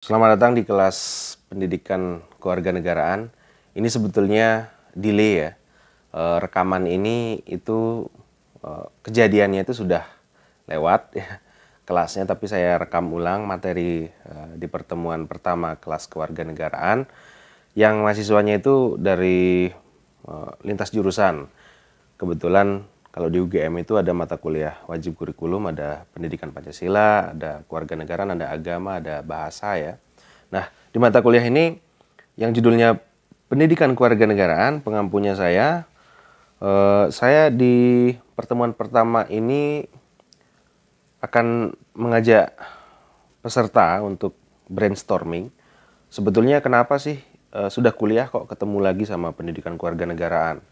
Selamat datang di kelas pendidikan keluarga negaraan. Ini sebetulnya delay ya. E, rekaman ini itu e, kejadiannya itu sudah lewat ya kelasnya tapi saya rekam ulang materi e, di pertemuan pertama kelas keluarga negaraan yang mahasiswanya itu dari e, lintas jurusan. Kebetulan kalau di UGM itu ada mata kuliah wajib kurikulum, ada pendidikan Pancasila, ada keluarga negara, ada agama, ada bahasa ya. Nah, di mata kuliah ini yang judulnya pendidikan keluarga negaraan, pengampunya saya, eh, saya di pertemuan pertama ini akan mengajak peserta untuk brainstorming. Sebetulnya kenapa sih eh, sudah kuliah kok ketemu lagi sama pendidikan keluarga negaraan?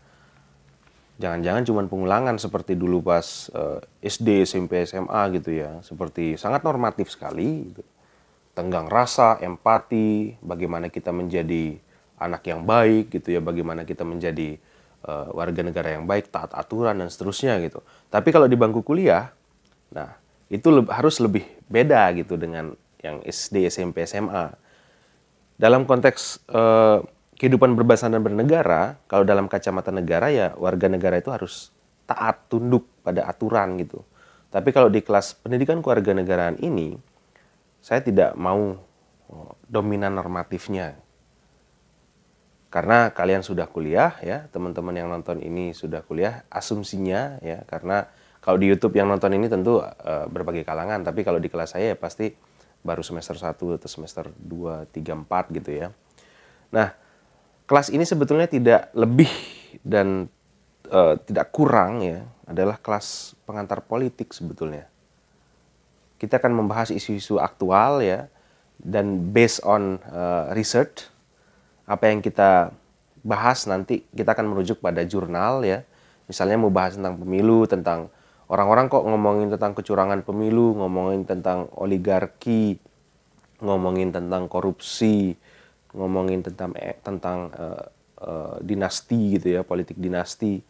jangan-jangan cuma pengulangan seperti dulu pas uh, eh, SD, SMP, SMA gitu ya. Seperti sangat normatif sekali gitu. Tenggang rasa, empati, bagaimana kita menjadi anak yang baik gitu ya, bagaimana kita menjadi uh, warga negara yang baik, taat aturan dan seterusnya gitu. Tapi kalau di bangku kuliah, nah itu le harus lebih beda gitu dengan yang SD, SMP, SMA. Dalam konteks uh, kehidupan berbahasa dan bernegara, kalau dalam kacamata negara ya warga negara itu harus taat, tunduk pada aturan gitu. Tapi kalau di kelas pendidikan keluarga negaraan ini, saya tidak mau oh, dominan normatifnya. Karena kalian sudah kuliah ya, teman-teman yang nonton ini sudah kuliah, asumsinya ya karena kalau di YouTube yang nonton ini tentu uh, berbagai kalangan, tapi kalau di kelas saya ya pasti baru semester 1 atau semester 2, 3, 4 gitu ya. Nah, kelas ini sebetulnya tidak lebih dan uh, tidak kurang ya adalah kelas pengantar politik sebetulnya. Kita akan membahas isu-isu aktual ya dan based on uh, research apa yang kita bahas nanti kita akan merujuk pada jurnal ya. Misalnya mau bahas tentang pemilu, tentang orang-orang kok ngomongin tentang kecurangan pemilu, ngomongin tentang oligarki, ngomongin tentang korupsi, ngomongin tentang eh, tentang eh, eh, dinasti gitu ya, politik dinasti.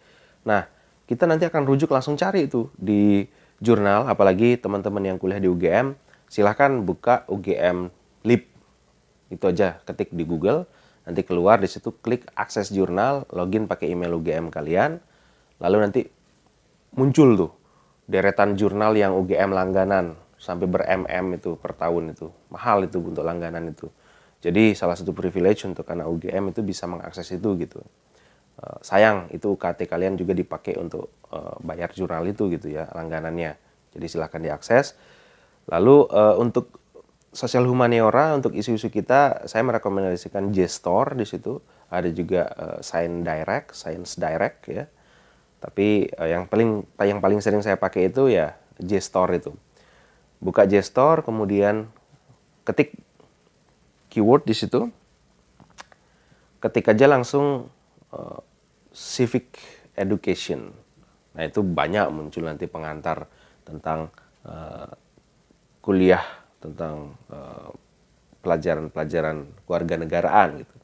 Nah, kita nanti akan rujuk langsung cari itu di jurnal, apalagi teman-teman yang kuliah di UGM, silahkan buka UGM Lib. Itu aja, ketik di Google, nanti keluar di situ klik akses jurnal, login pakai email UGM kalian, lalu nanti muncul tuh deretan jurnal yang UGM langganan sampai ber mm itu per tahun itu mahal itu untuk langganan itu jadi salah satu privilege untuk anak UGM itu bisa mengakses itu gitu. Eh, sayang itu UKT kalian juga dipakai untuk eh, bayar jurnal itu gitu ya langganannya. Jadi silahkan diakses. Lalu eh, untuk sosial humaniora untuk isu-isu kita saya merekomendasikan JSTOR di situ. Ada juga uh, Science Direct, Science Direct ya. Tapi yang paling yang paling sering saya pakai itu ya JSTOR itu. Buka JSTOR kemudian ketik keyword di situ. Ketik aja langsung uh, civic education. Nah, itu banyak muncul nanti pengantar tentang uh, kuliah tentang eh, pelajaran-pelajaran keluarga negaraan gitu.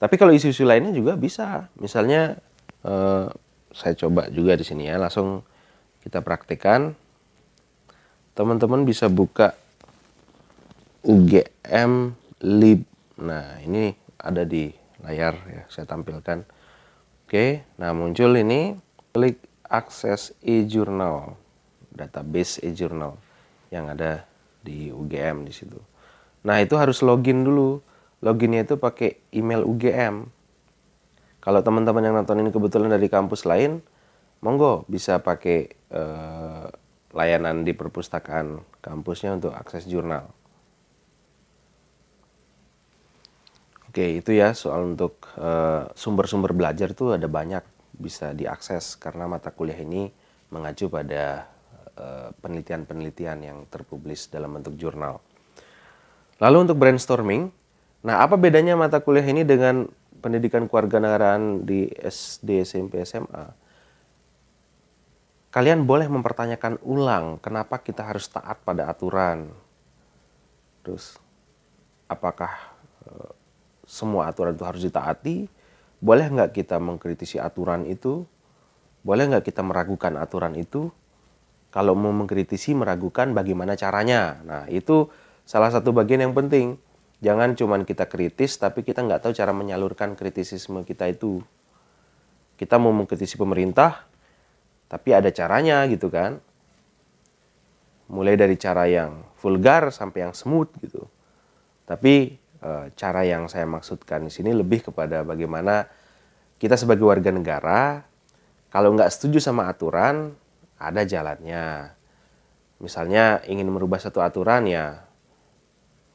Tapi kalau isu-isu lainnya juga bisa. Misalnya uh, saya coba juga di sini ya, langsung kita praktikan. Teman-teman bisa buka UGM lib. Nah, ini ada di layar ya, saya tampilkan. Oke, nah muncul ini klik akses e-journal, database e-journal yang ada di UGM di situ. Nah, itu harus login dulu. Loginnya itu pakai email UGM. Kalau teman-teman yang nonton ini kebetulan dari kampus lain, monggo bisa pakai eh, layanan di perpustakaan kampusnya untuk akses jurnal. Oke, itu ya soal untuk eh, sumber-sumber uh, belajar itu ada banyak bisa diakses karena mata kuliah ini mengacu pada eh, penelitian-penelitian uh, yang terpublis dalam bentuk jurnal. Lalu untuk brainstorming, nah apa bedanya mata kuliah ini dengan pendidikan keluarga kewarganegaraan di SD, SMP, SMA? Kalian boleh mempertanyakan ulang kenapa kita harus taat pada aturan. Terus apakah uh, semua aturan itu harus ditaati. Boleh nggak kita mengkritisi aturan itu? Boleh nggak kita meragukan aturan itu? Kalau mau mengkritisi, meragukan bagaimana caranya. Nah, itu salah satu bagian yang penting. Jangan cuman kita kritis, tapi kita nggak tahu cara menyalurkan kritisisme kita itu. Kita mau mengkritisi pemerintah, tapi ada caranya gitu kan. Mulai dari cara yang vulgar sampai yang smooth gitu. Tapi Eh, cara yang saya maksudkan di sini lebih kepada bagaimana kita sebagai warga negara kalau nggak setuju sama aturan ada jalannya. Misalnya ingin merubah satu aturan ya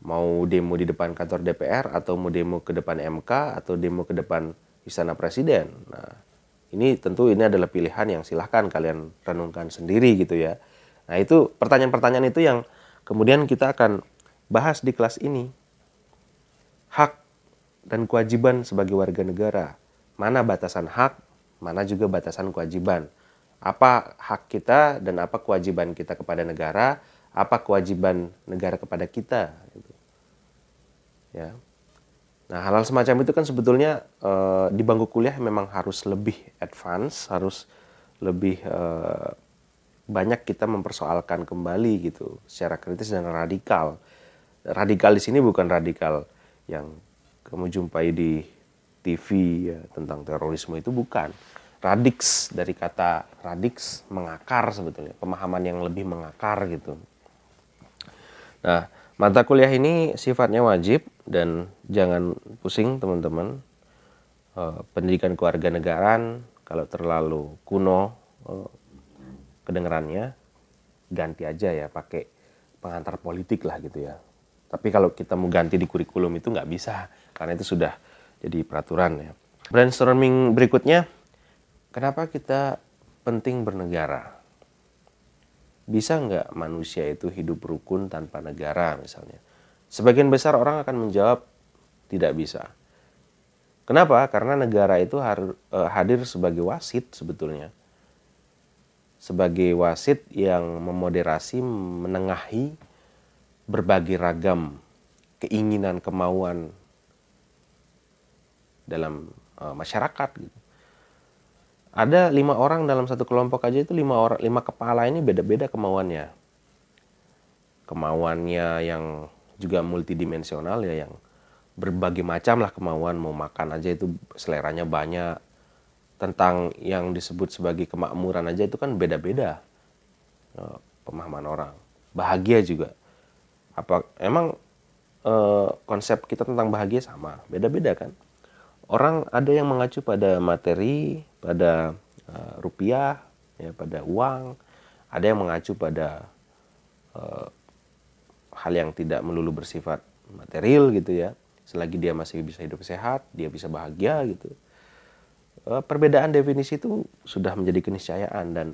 mau demo di depan kantor DPR atau mau demo ke depan MK atau demo ke depan istana presiden. Nah, ini tentu ini adalah pilihan yang silahkan kalian renungkan sendiri gitu ya. Nah, itu pertanyaan-pertanyaan itu yang kemudian kita akan bahas di kelas ini hak dan kewajiban sebagai warga negara. Mana batasan hak, mana juga batasan kewajiban. Apa hak kita dan apa kewajiban kita kepada negara, apa kewajiban negara kepada kita. Gitu. Ya. Nah hal-hal semacam itu kan sebetulnya e, di bangku kuliah memang harus lebih advance, harus lebih e, banyak kita mempersoalkan kembali gitu secara kritis dan radikal. Radikal di sini bukan radikal yang kamu jumpai di TV ya, tentang terorisme itu bukan. Radix dari kata radix mengakar sebetulnya, pemahaman yang lebih mengakar gitu. Nah, mata kuliah ini sifatnya wajib dan jangan pusing teman-teman. E, pendidikan negara kalau terlalu kuno e, eh, kedengarannya ganti aja ya pakai pengantar politik lah gitu ya tapi kalau kita mau ganti di kurikulum itu nggak bisa, karena itu sudah jadi peraturan ya. Brainstorming berikutnya, kenapa kita penting bernegara? Bisa nggak manusia itu hidup rukun tanpa negara misalnya? Sebagian besar orang akan menjawab tidak bisa. Kenapa? Karena negara itu eh, hadir sebagai wasit sebetulnya. Sebagai wasit yang memoderasi, menengahi berbagai ragam keinginan, kemauan dalam uh, masyarakat gitu. Ada lima orang dalam satu kelompok aja itu lima orang lima kepala ini beda-beda kemauannya. Kemauannya yang juga multidimensional ya yang berbagai macam lah kemauan mau makan aja itu seleranya banyak tentang yang disebut sebagai kemakmuran aja itu kan beda-beda eh, pemahaman orang bahagia juga apa emang e, konsep kita tentang bahagia sama beda-beda kan orang ada yang mengacu pada materi pada e, rupiah ya pada uang ada yang mengacu pada e, hal yang tidak melulu bersifat material gitu ya selagi dia masih bisa hidup sehat dia bisa bahagia gitu perbedaan definisi itu sudah menjadi keniscayaan dan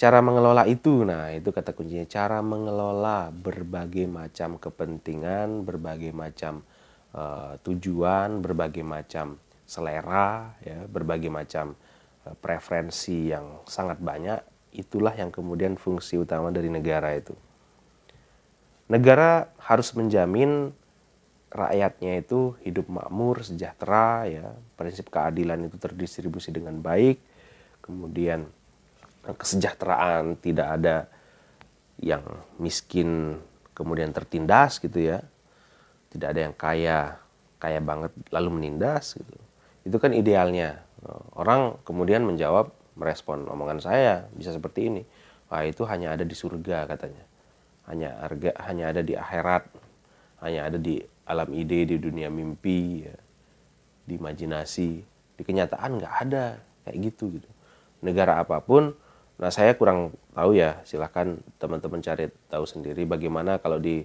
Cara mengelola itu, nah itu kata kuncinya cara mengelola berbagai macam kepentingan, berbagai macam uh, tujuan, berbagai macam selera, ya, berbagai macam uh, preferensi yang sangat banyak. Itulah yang kemudian fungsi utama dari negara itu. Negara harus menjamin rakyatnya itu hidup makmur, sejahtera, ya, prinsip keadilan itu terdistribusi dengan baik, kemudian kesejahteraan, tidak ada yang miskin kemudian tertindas gitu ya. Tidak ada yang kaya, kaya banget lalu menindas gitu. Itu kan idealnya. Orang kemudian menjawab merespon omongan saya bisa seperti ini. Wah, itu hanya ada di surga katanya. Hanya harga hanya ada di akhirat. Hanya ada di alam ide, di dunia mimpi, ya. di imajinasi. Di kenyataan nggak ada kayak gitu gitu negara apapun Nah, saya kurang tahu ya. Silahkan teman-teman cari tahu sendiri bagaimana kalau di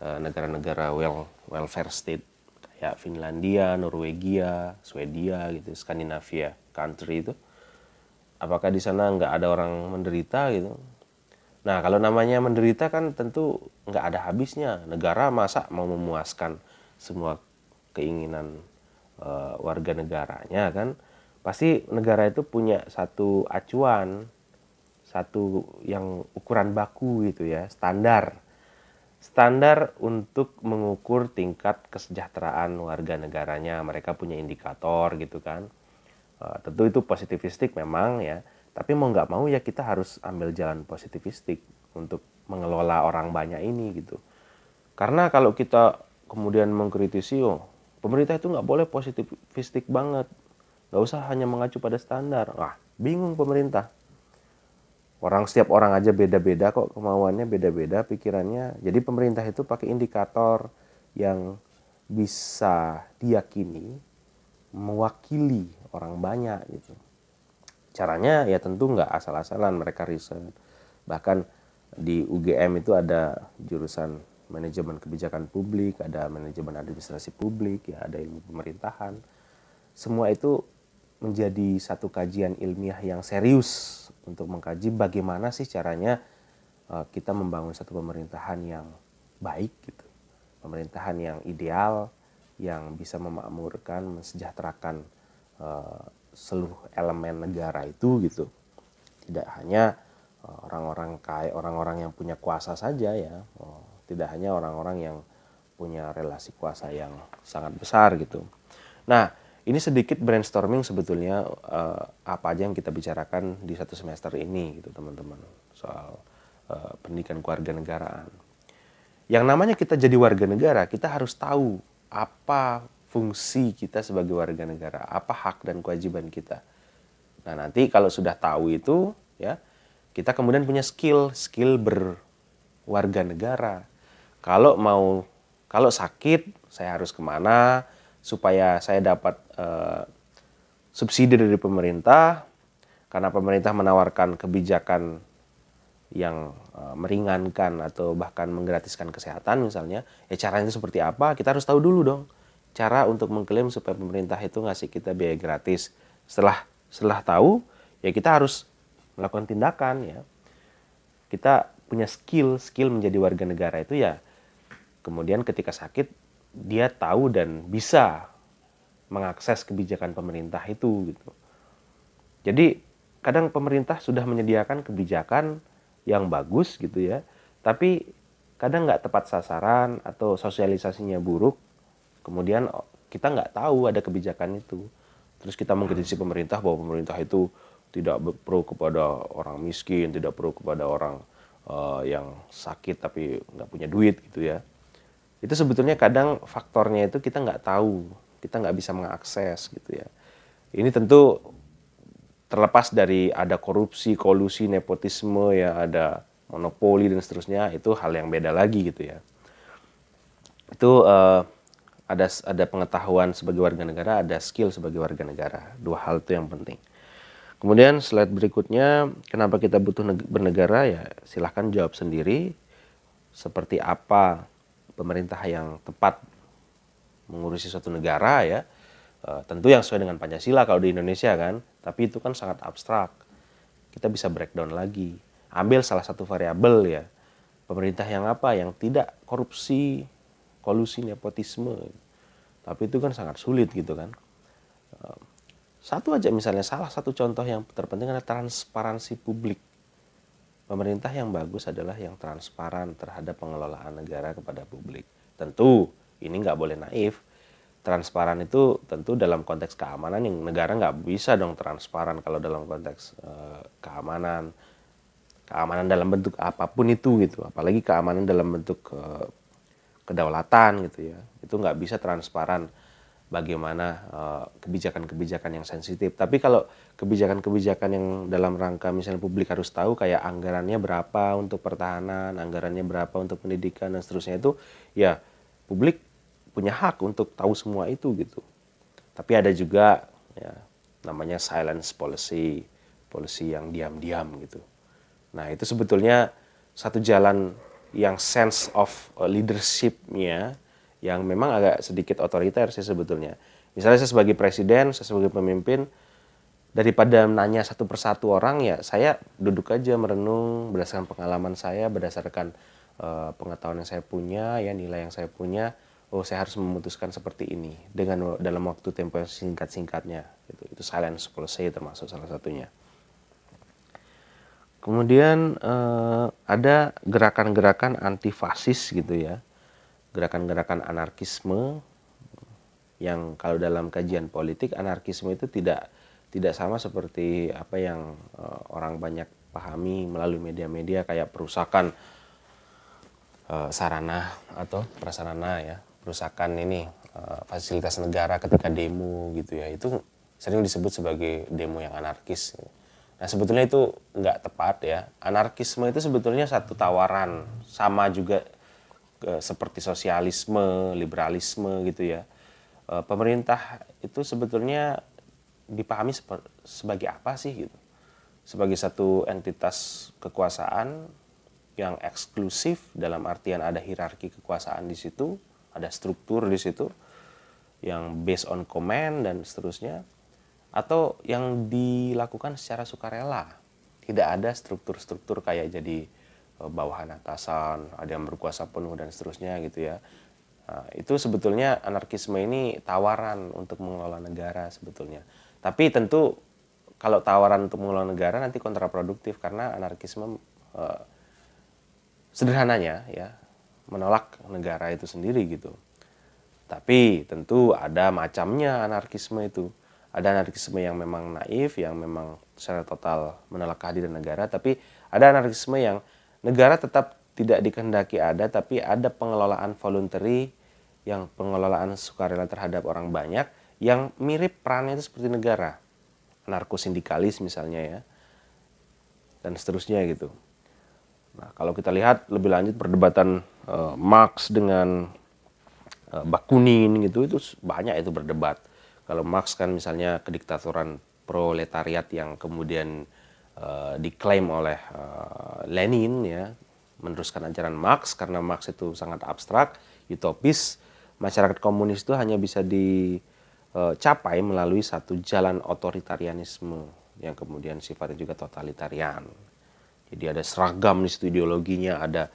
eh, negara-negara well, welfare state kayak Finlandia, Norwegia, Swedia gitu, Skandinavia country itu. Apakah di sana nggak ada orang menderita gitu? Nah, kalau namanya menderita kan tentu nggak ada habisnya. Negara masa mau memuaskan semua keinginan uh, warga negaranya kan? Pasti negara itu punya satu acuan satu yang ukuran baku gitu ya, standar. Standar untuk mengukur tingkat kesejahteraan warga negaranya. Mereka punya indikator gitu kan. Eh, tentu itu positivistik memang ya. Tapi mau nggak mau ya kita harus ambil jalan positivistik untuk mengelola orang banyak ini gitu. Karena kalau kita kemudian mengkritisi, oh pemerintah itu nggak boleh positivistik banget. Nggak usah hanya mengacu pada standar. Wah, bingung pemerintah. Orang setiap orang aja beda-beda kok kemauannya beda-beda pikirannya. Jadi pemerintah itu pakai indikator yang bisa diyakini mewakili orang banyak gitu. Caranya ya tentu nggak asal-asalan mereka riset. Bahkan di UGM itu ada jurusan manajemen kebijakan publik, ada manajemen administrasi publik, ya ada ilmu pemerintahan. Semua itu menjadi satu kajian ilmiah yang serius untuk mengkaji bagaimana sih caranya eh, kita membangun satu pemerintahan yang baik gitu. Pemerintahan yang ideal yang bisa memakmurkan, mensejahterakan uh, seluruh elemen negara itu gitu. Tidak hanya eh, orang-orang kaya, orang-orang yang punya kuasa saja ya. Oh, tidak hanya orang-orang yang punya relasi kuasa yang sangat besar gitu. Nah, ini sedikit brainstorming sebetulnya uh, apa aja yang kita bicarakan di satu semester ini gitu teman-teman soal uh, pendidikan keluarga negaraan. Yang namanya kita jadi warga negara, kita harus tahu apa fungsi kita sebagai warga negara, apa hak dan kewajiban kita. Nah, nanti kalau sudah tahu itu ya, kita kemudian punya skill, skill berwarga negara. Kalau mau kalau sakit, saya harus kemana supaya saya dapat Eh, subsidi dari pemerintah karena pemerintah menawarkan kebijakan yang eh, meringankan atau bahkan menggratiskan kesehatan misalnya ya caranya seperti apa kita harus tahu dulu dong cara untuk mengklaim supaya pemerintah itu ngasih kita biaya gratis setelah setelah tahu ya kita harus melakukan tindakan ya kita punya skill skill menjadi warga negara itu ya kemudian ketika sakit dia tahu dan bisa mengakses kebijakan pemerintah itu gitu. Jadi kadang pemerintah sudah menyediakan kebijakan yang bagus gitu ya, tapi kadang nggak tepat sasaran atau sosialisasinya buruk, kemudian kita nggak tahu ada kebijakan itu. Terus kita mengkritisi hmm. pemerintah bahwa pemerintah itu tidak pro kepada orang miskin, tidak pro kepada orang uh, yang sakit tapi nggak punya duit gitu ya. Itu sebetulnya kadang faktornya itu kita nggak tahu kita nggak bisa mengakses gitu ya. Ini tentu terlepas dari ada korupsi, kolusi, nepotisme, ya ada monopoli dan seterusnya itu hal yang beda lagi gitu ya. Itu uh, ada ada pengetahuan sebagai warga negara, ada skill sebagai warga negara. Dua hal itu yang penting. Kemudian slide berikutnya, kenapa kita butuh bernegara ya silahkan jawab sendiri seperti apa pemerintah yang tepat mengurusi suatu negara ya eh, tentu yang sesuai dengan Pancasila kalau di Indonesia kan tapi itu kan sangat abstrak kita bisa breakdown lagi ambil salah satu variabel ya pemerintah yang apa yang tidak korupsi kolusi nepotisme tapi itu kan sangat sulit gitu kan eh, satu aja misalnya salah satu contoh yang terpenting adalah transparansi publik pemerintah yang bagus adalah yang transparan terhadap pengelolaan negara kepada publik tentu ini nggak boleh naif transparan itu tentu dalam konteks keamanan yang negara nggak bisa dong transparan kalau dalam konteks uh, keamanan keamanan dalam bentuk apapun itu gitu apalagi keamanan dalam bentuk uh, kedaulatan gitu ya itu nggak bisa transparan bagaimana eh, kebijakan-kebijakan uh, yang sensitif tapi kalau kebijakan-kebijakan yang dalam rangka misalnya publik harus tahu kayak anggarannya berapa untuk pertahanan anggarannya berapa untuk pendidikan dan seterusnya itu ya publik punya hak untuk tahu semua itu gitu. Tapi ada juga ya, namanya silence policy, policy yang diam-diam gitu. Nah itu sebetulnya satu jalan yang sense of eh, leadershipnya yang memang agak sedikit otoriter sih sebetulnya. Misalnya saya sebagai presiden, saya sebagai pemimpin, daripada nanya satu persatu orang ya saya duduk aja merenung berdasarkan pengalaman saya berdasarkan uh, pengetahuan yang saya punya ya nilai yang saya punya oh saya harus memutuskan seperti ini dengan dalam waktu tempo yang singkat-singkatnya itu itu silence policy termasuk salah satunya kemudian eh, ada gerakan-gerakan anti fasis gitu ya gerakan-gerakan anarkisme yang kalau dalam kajian politik anarkisme itu tidak tidak sama seperti apa yang eh, orang banyak pahami melalui media-media kayak perusakan eh, sarana atau prasarana ya kerusakan ini eh, fasilitas negara ketika demo gitu ya itu sering disebut sebagai demo yang anarkis. Nah sebetulnya itu nggak tepat ya. Anarkisme itu sebetulnya satu tawaran sama juga eh, seperti sosialisme, liberalisme gitu ya. Eh, pemerintah itu sebetulnya dipahami sebagai apa sih gitu? Sebagai satu entitas kekuasaan yang eksklusif dalam artian ada hierarki kekuasaan di situ ada struktur di situ yang based on command dan seterusnya atau yang dilakukan secara sukarela tidak ada struktur-struktur kayak jadi eh, bawahan atasan ada yang berkuasa penuh dan seterusnya gitu ya nah, itu sebetulnya anarkisme ini tawaran untuk mengelola negara sebetulnya tapi tentu kalau tawaran untuk mengelola negara nanti kontraproduktif karena anarkisme eh, sederhananya ya menolak negara itu sendiri gitu. Tapi tentu ada macamnya anarkisme itu. Ada anarkisme yang memang naif, yang memang secara total menolak kehadiran negara, tapi ada anarkisme yang negara tetap tidak dikehendaki ada, tapi ada pengelolaan voluntary yang pengelolaan sukarela terhadap orang banyak yang mirip perannya itu seperti negara. Narko sindikalis misalnya ya. Dan seterusnya gitu. Nah, kalau kita lihat lebih lanjut perdebatan uh, Marx dengan eh, Bakunin gitu itu banyak itu berdebat. Kalau Marx kan misalnya kediktatoran proletariat yang kemudian uh, diklaim oleh uh, Lenin ya meneruskan ajaran Marx karena Marx itu sangat abstrak, utopis. Masyarakat komunis itu hanya bisa dicapai melalui satu jalan otoritarianisme yang kemudian sifatnya juga totalitarian. Jadi ada seragam di situ ideologinya, ada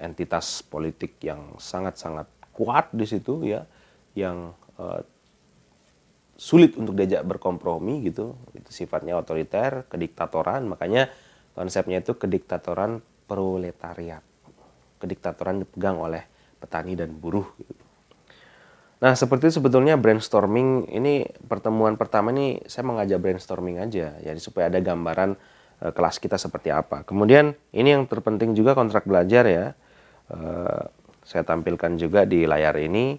entitas politik yang sangat-sangat kuat di situ ya yang uh, sulit untuk diajak berkompromi gitu itu sifatnya otoriter kediktatoran makanya konsepnya itu kediktatoran proletariat kediktatoran dipegang oleh petani dan buruh gitu. Nah, seperti sebetulnya brainstorming ini pertemuan pertama ini saya mengajak brainstorming aja, jadi ya, supaya ada gambaran eh, kelas kita seperti apa. Kemudian ini yang terpenting juga kontrak belajar ya. Eh, saya tampilkan juga di layar ini.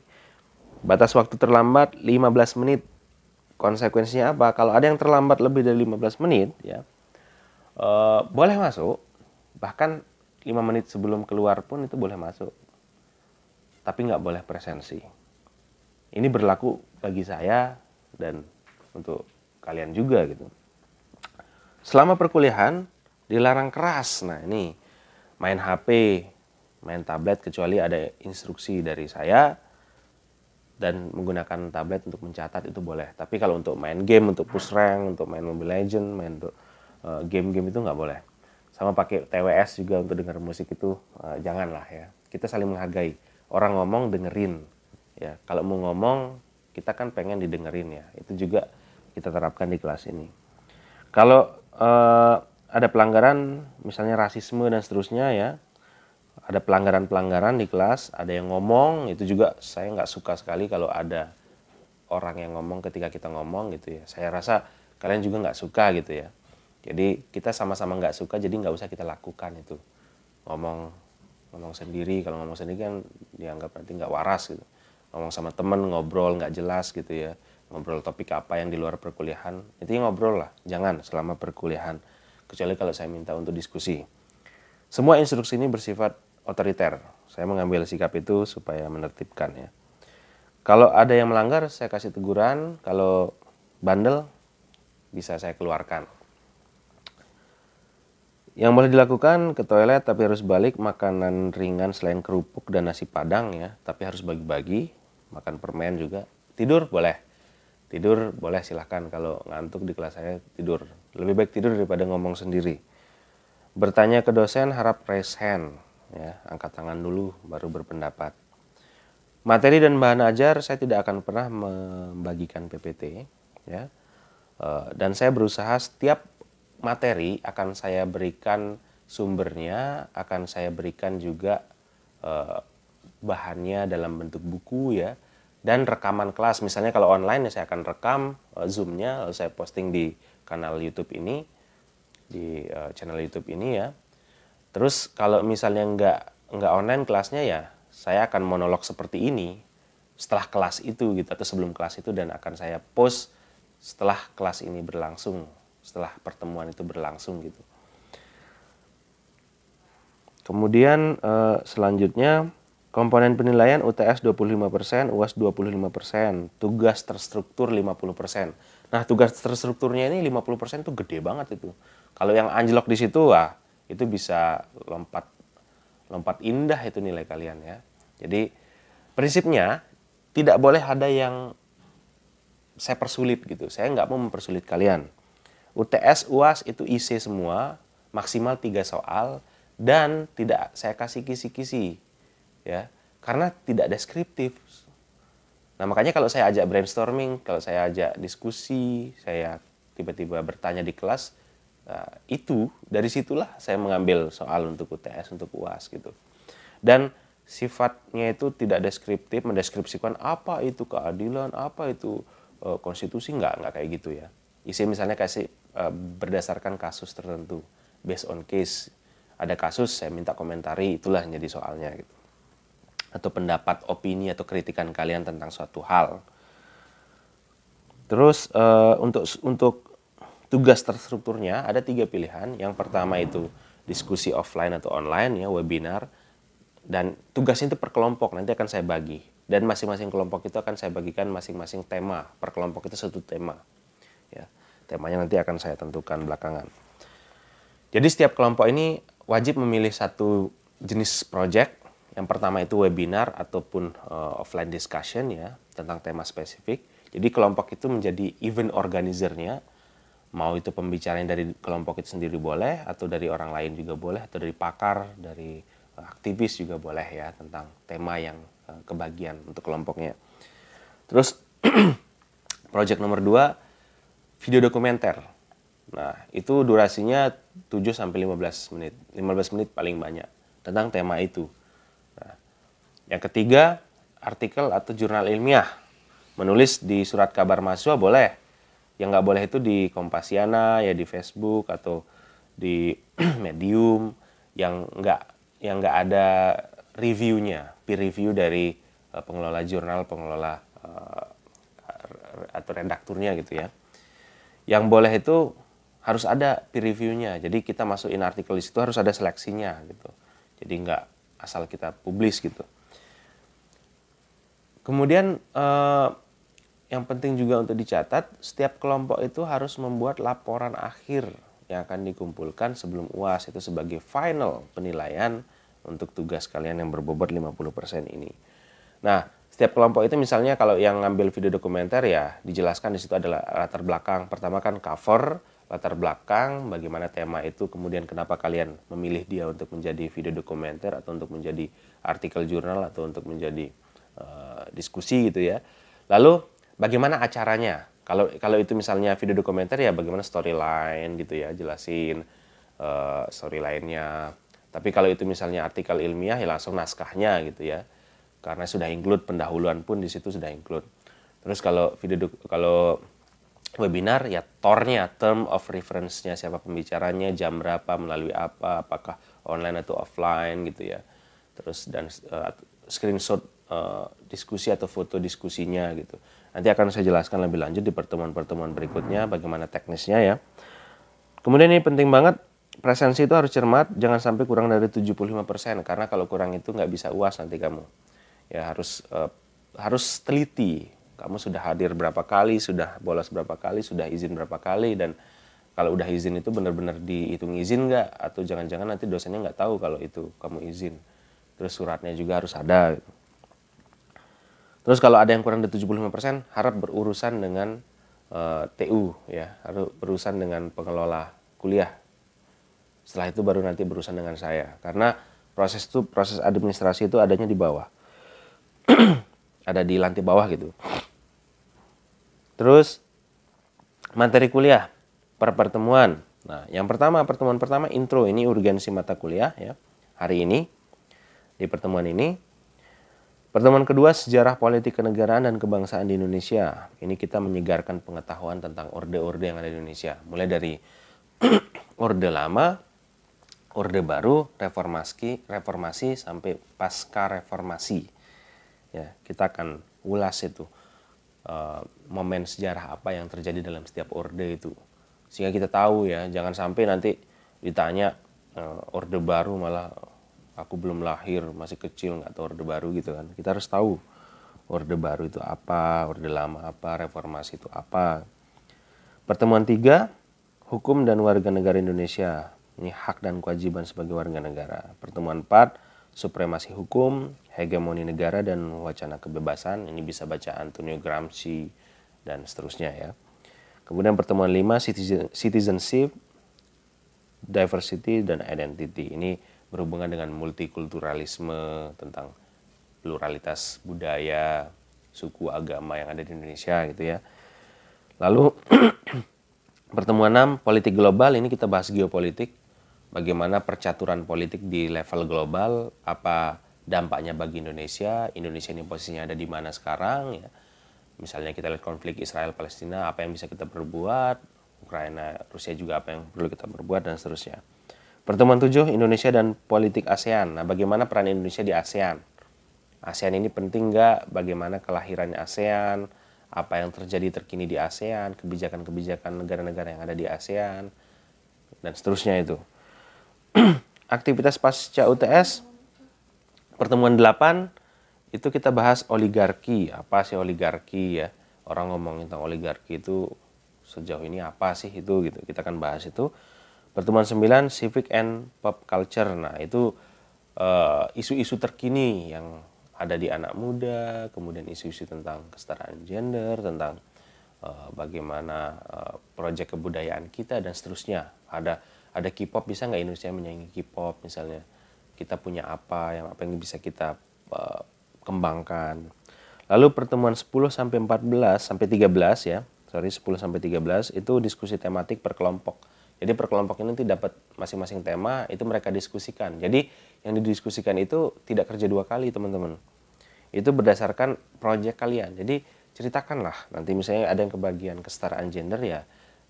Batas waktu terlambat 15 menit. Konsekuensinya apa? Kalau ada yang terlambat lebih dari 15 menit, ya eh, boleh masuk. Bahkan 5 menit sebelum keluar pun itu boleh masuk. Tapi nggak boleh presensi. Ini berlaku bagi saya dan untuk kalian juga gitu. Selama perkuliahan dilarang keras. Nah, ini main HP, main tablet kecuali ada instruksi dari saya dan menggunakan tablet untuk mencatat itu boleh. Tapi kalau untuk main game, untuk push rank, untuk main Mobile Legend, main untuk eh, game-game itu nggak boleh. Sama pakai TWS juga untuk dengar musik itu uh, janganlah ya. Kita saling menghargai. Orang ngomong dengerin ya. Kalau mau ngomong kita kan pengen didengerin ya. Itu juga kita terapkan di kelas ini. Kalau uh, ada pelanggaran misalnya rasisme dan seterusnya ya, ada pelanggaran-pelanggaran di kelas, ada yang ngomong, itu juga saya nggak suka sekali kalau ada orang yang ngomong ketika kita ngomong gitu ya. Saya rasa kalian juga nggak suka gitu ya. Jadi kita sama-sama nggak suka, jadi nggak usah kita lakukan itu. Ngomong ngomong sendiri, kalau ngomong sendiri kan dianggap nanti nggak waras gitu. Ngomong sama temen, ngobrol nggak jelas gitu ya. Ngobrol topik apa yang di luar perkuliahan, itu ya ngobrol lah, jangan selama perkuliahan. Kecuali kalau saya minta untuk diskusi semua instruksi ini bersifat otoriter. Saya mengambil sikap itu supaya menertibkan ya. Kalau ada yang melanggar, saya kasih teguran. Kalau bandel, bisa saya keluarkan. Yang boleh dilakukan ke toilet tapi harus balik makanan ringan selain kerupuk dan nasi padang ya, tapi harus bagi-bagi, makan permen juga. Tidur boleh. Tidur boleh silahkan kalau ngantuk di kelas saya tidur. Lebih baik tidur daripada ngomong sendiri. Bertanya ke dosen harap raise hand, ya, angkat tangan dulu baru berpendapat. Materi dan bahan ajar saya tidak akan pernah membagikan PPT, ya. Eh, dan saya berusaha setiap materi akan saya berikan sumbernya, akan saya berikan juga eh, bahannya dalam bentuk buku ya dan rekaman kelas misalnya kalau online ya saya akan rekam eh, zoomnya lalu saya posting di kanal YouTube ini di uh, channel YouTube ini ya. Terus kalau misalnya nggak nggak online kelasnya ya, saya akan monolog seperti ini setelah kelas itu gitu atau sebelum kelas itu dan akan saya post setelah kelas ini berlangsung, setelah pertemuan itu berlangsung gitu. Kemudian eh, selanjutnya komponen penilaian UTS 25%, UAS 25%, tugas terstruktur 50%. Nah, tugas terstrukturnya ini 50% itu gede banget itu. Kalau yang anjlok di situ, wah itu bisa lompat lompat indah itu nilai kalian ya. Jadi prinsipnya tidak boleh ada yang saya persulit gitu. Saya nggak mau mempersulit kalian. UTS, UAS itu IC semua, maksimal tiga soal dan tidak saya kasih kisi-kisi ya karena tidak deskriptif nah makanya kalau saya ajak brainstorming kalau saya ajak diskusi saya tiba-tiba bertanya di kelas Eh, itu dari situlah saya mengambil soal untuk UTS untuk UAS gitu dan sifatnya itu tidak deskriptif mendeskripsikan apa itu keadilan apa itu uh, konstitusi nggak nggak kayak gitu ya isi misalnya kasih eh, uh, berdasarkan kasus tertentu based on case ada kasus saya minta komentari itulah jadi soalnya gitu atau pendapat opini atau kritikan kalian tentang suatu hal terus uh, untuk untuk tugas terstrukturnya ada tiga pilihan. Yang pertama itu diskusi offline atau online ya webinar dan tugas itu per kelompok nanti akan saya bagi dan masing-masing kelompok itu akan saya bagikan masing-masing tema per kelompok itu satu tema ya temanya nanti akan saya tentukan belakangan jadi setiap kelompok ini wajib memilih satu jenis project yang pertama itu webinar ataupun uh, offline discussion ya tentang tema spesifik jadi kelompok itu menjadi event organizernya mau itu pembicaraan dari kelompok itu sendiri boleh atau dari orang lain juga boleh atau dari pakar dari eh, aktivis juga boleh ya tentang tema yang eh, kebagian untuk kelompoknya terus project nomor dua video dokumenter nah itu durasinya 7 sampai 15 menit 15 menit paling banyak tentang tema itu nah, yang ketiga artikel atau jurnal ilmiah menulis di surat kabar mahasiswa boleh yang nggak boleh itu di Kompasiana ya di Facebook atau di Medium yang nggak yang nggak ada reviewnya peer review dari uh, pengelola jurnal pengelola uh, atau redakturnya gitu ya yang boleh itu harus ada peer reviewnya jadi kita masukin artikel di situ harus ada seleksinya gitu jadi nggak asal kita publis gitu kemudian uh, yang penting juga untuk dicatat, setiap kelompok itu harus membuat laporan akhir yang akan dikumpulkan sebelum UAS itu sebagai final penilaian untuk tugas kalian yang berbobot 50% ini. Nah, setiap kelompok itu misalnya kalau yang ngambil video dokumenter ya dijelaskan di situ adalah latar belakang. Pertama kan cover, latar belakang, bagaimana tema itu, kemudian kenapa kalian memilih dia untuk menjadi video dokumenter atau untuk menjadi artikel jurnal atau untuk menjadi uh, diskusi gitu ya. Lalu bagaimana acaranya. Kalau kalau itu misalnya video dokumenter ya bagaimana storyline gitu ya, jelasin uh, storylinenya. Tapi kalau itu misalnya artikel ilmiah ya langsung naskahnya gitu ya. Karena sudah include pendahuluan pun di situ sudah include. Terus kalau video kalau webinar ya tornya term of reference-nya siapa pembicaranya jam berapa melalui apa apakah online atau offline gitu ya terus dan uh, screenshot Eh, diskusi atau foto diskusinya gitu. Nanti akan saya jelaskan lebih lanjut di pertemuan-pertemuan berikutnya bagaimana teknisnya ya. Kemudian ini penting banget presensi itu harus cermat, jangan sampai kurang dari 75% karena kalau kurang itu nggak bisa uas nanti kamu. Ya harus uh, harus teliti. Kamu sudah hadir berapa kali, sudah bolos berapa kali, sudah izin berapa kali dan kalau udah izin itu benar-benar dihitung izin nggak atau jangan-jangan nanti dosennya nggak tahu kalau itu kamu izin terus suratnya juga harus ada gitu. Terus kalau ada yang kurang dari 75% harap berurusan dengan uh, eh, TU ya, harus berurusan dengan pengelola kuliah. Setelah itu baru nanti berurusan dengan saya karena proses itu proses administrasi itu adanya di bawah. ada di lantai bawah gitu. Terus materi kuliah per pertemuan. Nah, yang pertama pertemuan pertama intro ini urgensi mata kuliah ya. Hari ini di pertemuan ini Pertemuan kedua sejarah politik kenegaraan dan kebangsaan di Indonesia. Ini kita menyegarkan pengetahuan tentang orde-orde yang ada di Indonesia. Mulai dari orde lama, orde baru, reformasi, reformasi sampai pasca reformasi. Ya, kita akan ulas itu uh, momen sejarah apa yang terjadi dalam setiap orde itu. Sehingga kita tahu ya, jangan sampai nanti ditanya uh, orde baru malah aku belum lahir masih kecil nggak tahu orde baru gitu kan kita harus tahu orde baru itu apa orde lama apa reformasi itu apa pertemuan tiga hukum dan warga negara Indonesia ini hak dan kewajiban sebagai warga negara pertemuan empat supremasi hukum hegemoni negara dan wacana kebebasan ini bisa baca Antonio Gramsci dan seterusnya ya kemudian pertemuan lima citizenship diversity dan identity ini berhubungan dengan multikulturalisme tentang pluralitas budaya, suku, agama yang ada di Indonesia gitu ya. Lalu pertemuan 6 politik global ini kita bahas geopolitik, bagaimana percaturan politik di level global, apa dampaknya bagi Indonesia, Indonesia ini posisinya ada di mana sekarang ya. Misalnya kita lihat konflik Israel Palestina, apa yang bisa kita perbuat, Ukraina, Rusia juga apa yang perlu kita perbuat dan seterusnya. Pertemuan tujuh Indonesia dan politik ASEAN. Nah, bagaimana peran Indonesia di ASEAN? ASEAN ini penting nggak? Bagaimana kelahirannya ASEAN? Apa yang terjadi terkini di ASEAN? Kebijakan-kebijakan negara-negara yang ada di ASEAN? Dan seterusnya itu. Aktivitas pasca UTS, pertemuan delapan itu kita bahas oligarki. Apa sih oligarki ya? Orang ngomongin tentang oligarki itu sejauh ini apa sih itu gitu. Kita akan bahas itu. Pertemuan 9 Civic and Pop Culture. Nah, itu eh, isu-isu uh, terkini yang ada di anak muda, kemudian isu-isu tentang kesetaraan gender, tentang uh, bagaimana uh, proyek kebudayaan kita dan seterusnya. Ada ada K-pop bisa nggak Indonesia menyanyi K-pop misalnya? Kita punya apa yang apa yang bisa kita uh, kembangkan. Lalu pertemuan 10 sampai 14 sampai 13 ya. Sorry, 10 sampai 13 itu diskusi tematik per kelompok jadi per kelompok ini nanti dapat masing-masing tema itu mereka diskusikan. Jadi yang didiskusikan itu tidak kerja dua kali teman-teman. Itu berdasarkan proyek kalian. Jadi ceritakanlah nanti misalnya ada yang kebagian kesetaraan gender ya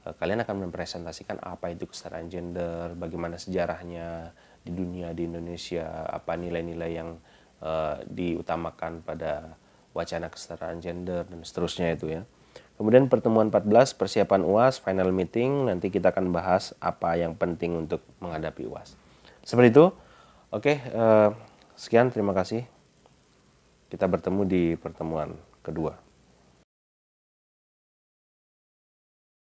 eh, kalian akan mempresentasikan apa itu kesetaraan gender, bagaimana sejarahnya di dunia di Indonesia, apa nilai-nilai yang uh, diutamakan pada wacana kesetaraan gender dan seterusnya itu ya. Kemudian pertemuan 14 persiapan UAS final meeting nanti kita akan bahas apa yang penting untuk menghadapi UAS. Seperti itu. Oke, eh, sekian terima kasih. Kita bertemu di pertemuan kedua.